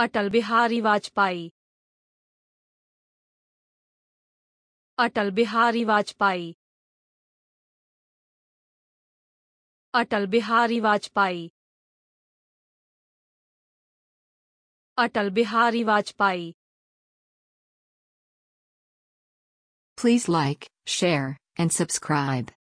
Atal Bihari Vajpayee Atal Bihari Vajpayee Atal Bihari Vajpayee Atal Bihari Vajpayee please like share and subscribe